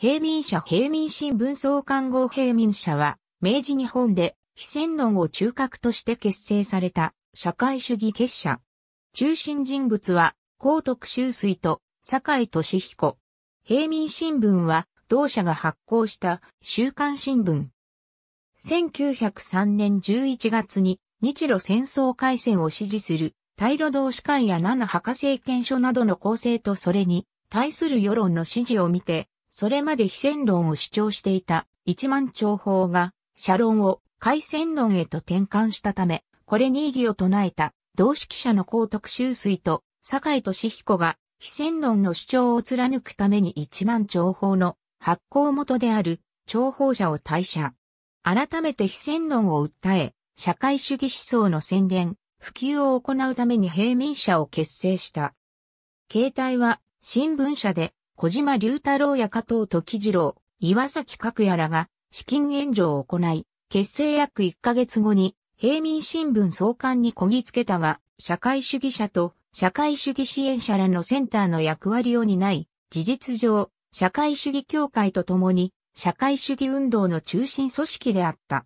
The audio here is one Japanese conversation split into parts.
平民社平民新聞総刊号平民社は、明治日本で非戦論を中核として結成された社会主義結社。中心人物は、高徳修水と坂井俊彦。平民新聞は、同社が発行した週刊新聞。1903年11月に日露戦争開戦を支持する大路同士会や七博士政権書などの構成とそれに対する世論の支持を見て、それまで非戦論を主張していた一万長法が、社論を改戦論へと転換したため、これに異議を唱えた同識者の高徳修水と坂井俊彦が、非戦論の主張を貫くために一万長法の発行元である長法者を退社。改めて非戦論を訴え、社会主義思想の宣伝、普及を行うために平民社を結成した。形態は新聞社で小島隆太郎や加藤時次郎、岩崎角也らが資金援助を行い、結成約1ヶ月後に平民新聞創刊にこぎつけたが、社会主義者と社会主義支援者らのセンターの役割を担い、事実上、社会主義協会と共に社会主義運動の中心組織であった。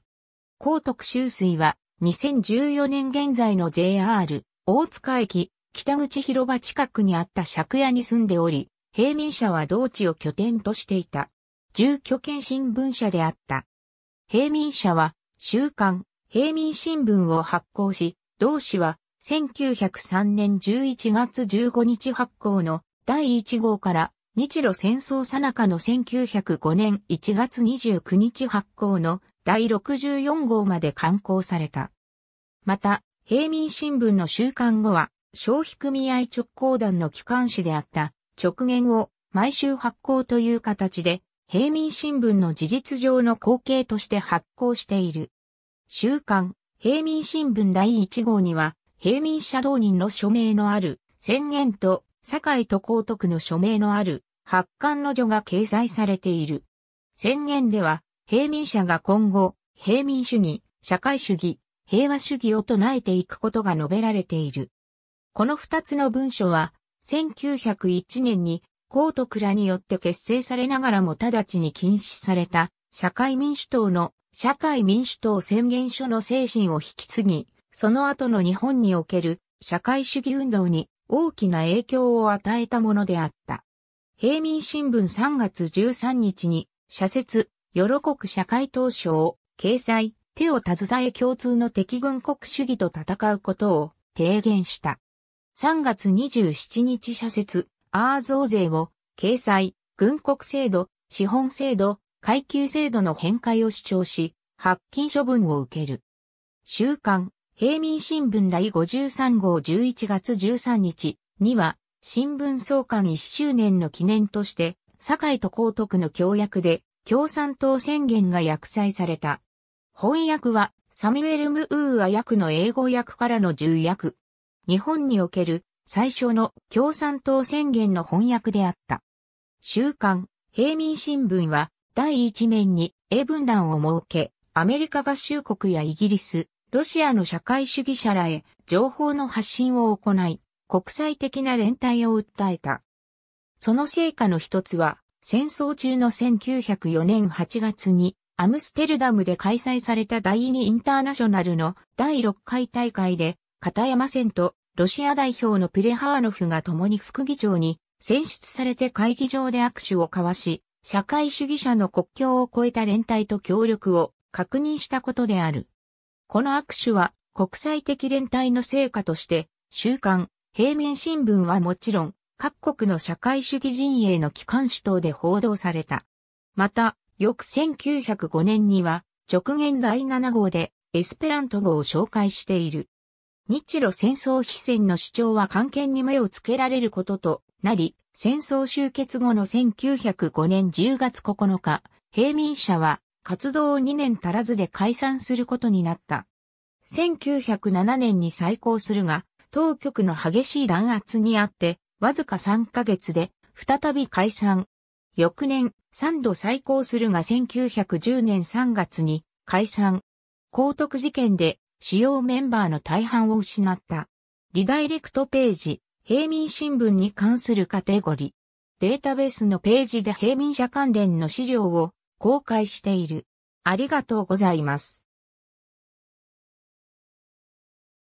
高徳修水は2014年現在の JR 大塚駅北口広場近くにあった借家に住んでおり、平民社は同地を拠点としていた。住居権新聞社であった。平民社は、週刊、平民新聞を発行し、同氏は、1903年11月15日発行の第1号から、日露戦争さなかの1905年1月29日発行の第64号まで刊行された。また、平民新聞の週刊後は、消費組合直行団の機関紙であった直言を毎週発行という形で、平民新聞の事実上の後継として発行している。週刊、平民新聞第1号には、平民社道人の署名のある、宣言と、堺都高徳の署名のある、発刊の序が掲載されている。宣言では、平民者が今後、平民主義、社会主義、平和主義を唱えていくことが述べられている。この二つの文書は、1901年に、コート倉によって結成されながらも直ちに禁止された、社会民主党の社会民主党宣言書の精神を引き継ぎ、その後の日本における社会主義運動に大きな影響を与えたものであった。平民新聞3月13日に、社説、喜く社会当初、を掲載、手を携え共通の敵軍国主義と戦うことを提言した。3月27日社説、アー増税を、掲載、軍国制度、資本制度、階級制度の変改を主張し、発禁処分を受ける。週刊、平民新聞第53号11月13日には、新聞創刊1周年の記念として、堺と江徳の協約で、共産党宣言が訳載された。翻訳は、サミュエル・ムーア役の英語訳からの重役。日本における最初の共産党宣言の翻訳であった。週刊、平民新聞は第一面に英文欄を設け、アメリカ合衆国やイギリス、ロシアの社会主義者らへ情報の発信を行い、国際的な連帯を訴えた。その成果の一つは、戦争中の1904年8月にアムステルダムで開催された第2インターナショナルの第6回大会で片山戦とロシア代表のプレハーノフが共に副議長に選出されて会議場で握手を交わし、社会主義者の国境を越えた連帯と協力を確認したことである。この握手は国際的連帯の成果として、週刊、平民新聞はもちろん、各国の社会主義陣営の機関紙等で報道された。また、翌1905年には、直言第7号でエスペラント語を紹介している。日露戦争非戦の主張は関係に目をつけられることとなり、戦争終結後の1905年10月9日、平民社は活動を2年足らずで解散することになった。1907年に再興するが、当局の激しい弾圧にあって、わずか3ヶ月で再び解散。翌年、3度再興するが1910年3月に解散。高徳事件で主要メンバーの大半を失った。リダイレクトページ、平民新聞に関するカテゴリ。データベースのページで平民者関連の資料を公開している。ありがとうございます。